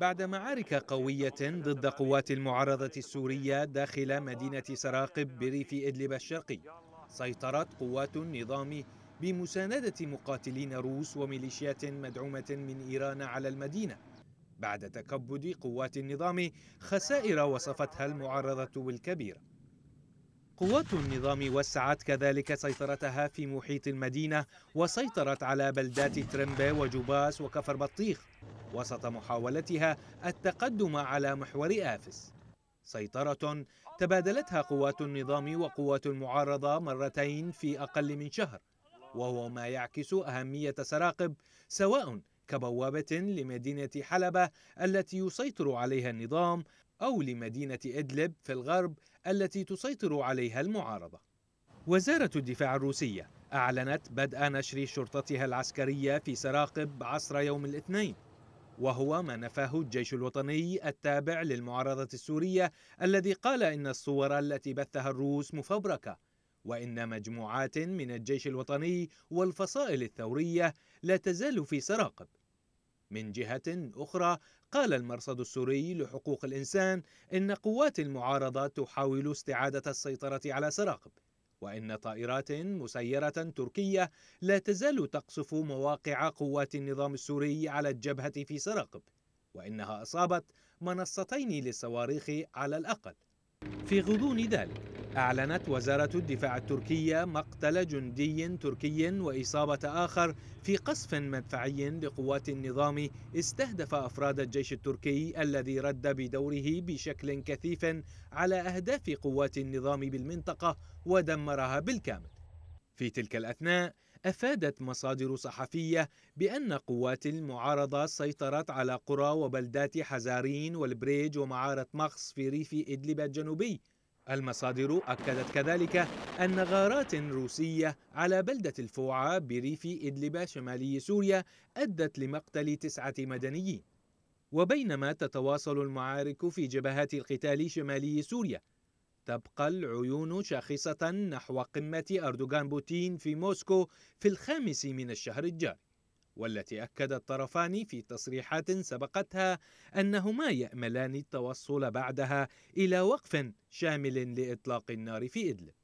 بعد معارك قوية ضد قوات المعارضة السورية داخل مدينة سراقب بريف إدلب الشرقي سيطرت قوات النظام بمساندة مقاتلين روس وميليشيات مدعومة من إيران على المدينة بعد تكبد قوات النظام خسائر وصفتها المعارضة بالكبيره قوات النظام وسعت كذلك سيطرتها في محيط المدينة وسيطرت على بلدات ترمبة وجوباس وكفر بطيخ وسط محاولتها التقدم على محور آفس سيطرة تبادلتها قوات النظام وقوات المعارضة مرتين في أقل من شهر وهو ما يعكس أهمية سراقب سواء كبوابة لمدينة حلبة التي يسيطر عليها النظام أو لمدينة إدلب في الغرب التي تسيطر عليها المعارضة وزارة الدفاع الروسية أعلنت بدء نشر شرطتها العسكرية في سراقب عصر يوم الاثنين وهو ما نفاه الجيش الوطني التابع للمعارضة السورية الذي قال إن الصور التي بثها الروس مفبركة وإن مجموعات من الجيش الوطني والفصائل الثورية لا تزال في سراقب من جهة أخرى قال المرصد السوري لحقوق الإنسان إن قوات المعارضة تحاول استعادة السيطرة على سراقب وإن طائرات مسيرة تركية لا تزال تقصف مواقع قوات النظام السوري على الجبهة في سراقب وإنها أصابت منصتين للصواريخ على الأقل في غضون ذلك أعلنت وزارة الدفاع التركية مقتل جندي تركي وإصابة آخر في قصف مدفعي لقوات النظام استهدف أفراد الجيش التركي الذي رد بدوره بشكل كثيف على أهداف قوات النظام بالمنطقة ودمرها بالكامل. في تلك الأثناء افادت مصادر صحفيه بان قوات المعارضه سيطرت على قرى وبلدات حزارين والبريج ومعاره مخص في ريف ادلب الجنوبي المصادر أكدت كذلك أن غارات روسية على بلدة الفوعة بريف إدلب شمالي سوريا أدت لمقتل تسعة مدنيين وبينما تتواصل المعارك في جبهات القتال شمالي سوريا تبقى العيون شاخصة نحو قمة أردوغان بوتين في موسكو في الخامس من الشهر الجاري والتي أكد الطرفان في تصريحات سبقتها أنهما يأملان التوصل بعدها إلى وقف شامل لإطلاق النار في إدلب